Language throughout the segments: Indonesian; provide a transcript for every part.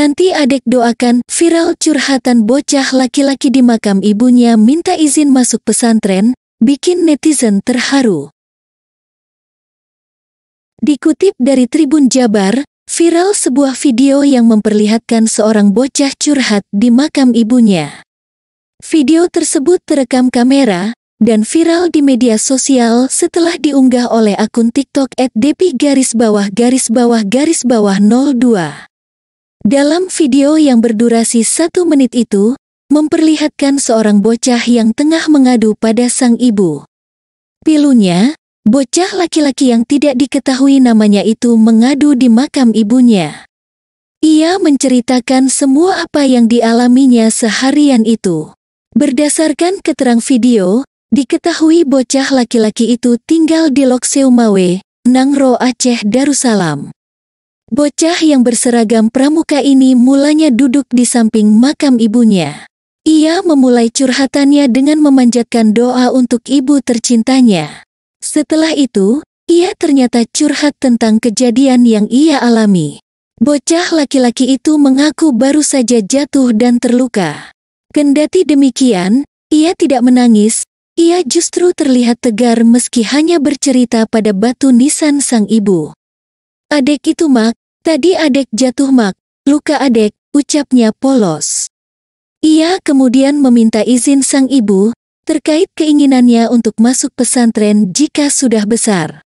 Nanti adek doakan viral curhatan bocah laki-laki di makam ibunya minta izin masuk pesantren, bikin netizen terharu. Dikutip dari Tribun Jabar, viral sebuah video yang memperlihatkan seorang bocah curhat di makam ibunya. Video tersebut terekam kamera dan viral di media sosial setelah diunggah oleh akun TikTok @dp garis bawah garis bawah garis bawah 02. Dalam video yang berdurasi satu menit itu, memperlihatkan seorang bocah yang tengah mengadu pada sang ibu. Pilunya, bocah laki-laki yang tidak diketahui namanya itu mengadu di makam ibunya. Ia menceritakan semua apa yang dialaminya seharian itu. Berdasarkan keterangan video, diketahui bocah laki-laki itu tinggal di Lokseumawe, Nangro Aceh Darussalam. Bocah yang berseragam pramuka ini mulanya duduk di samping makam ibunya. Ia memulai curhatannya dengan memanjatkan doa untuk ibu tercintanya. Setelah itu, ia ternyata curhat tentang kejadian yang ia alami. Bocah laki-laki itu mengaku baru saja jatuh dan terluka. Kendati demikian, ia tidak menangis, ia justru terlihat tegar meski hanya bercerita pada batu nisan sang ibu. Adik itu mak, Tadi adek jatuh mak, luka adek, ucapnya polos. Ia kemudian meminta izin sang ibu terkait keinginannya untuk masuk pesantren jika sudah besar.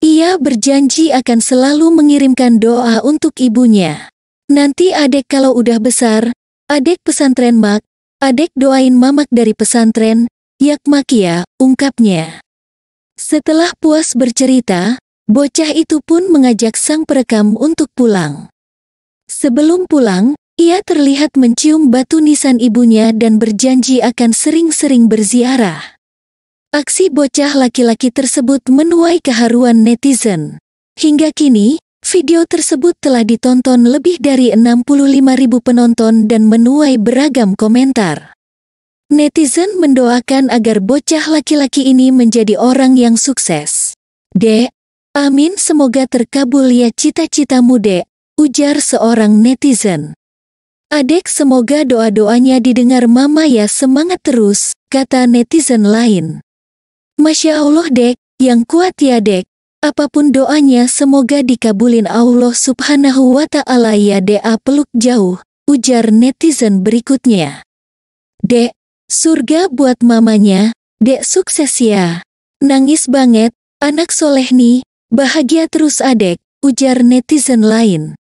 Ia berjanji akan selalu mengirimkan doa untuk ibunya. Nanti adek kalau udah besar, adek pesantren mak, adek doain mamak dari pesantren, yak makia, ya, ungkapnya. Setelah puas bercerita, Bocah itu pun mengajak sang perekam untuk pulang. Sebelum pulang, ia terlihat mencium batu nisan ibunya dan berjanji akan sering-sering berziarah. Aksi bocah laki-laki tersebut menuai keharuan netizen. Hingga kini, video tersebut telah ditonton lebih dari ribu penonton dan menuai beragam komentar. Netizen mendoakan agar bocah laki-laki ini menjadi orang yang sukses. Dek, Amin semoga terkabul ya cita-citamu dek, ujar seorang netizen. Adek semoga doa-doanya didengar mama ya semangat terus, kata netizen lain. Masya Allah dek, yang kuat ya dek, apapun doanya semoga dikabulin Allah subhanahu wa ta'ala ya dea ah, peluk jauh, ujar netizen berikutnya. Dek, surga buat mamanya, dek sukses ya. Nangis banget, anak soleh nih, Bahagia terus adek, ujar netizen lain.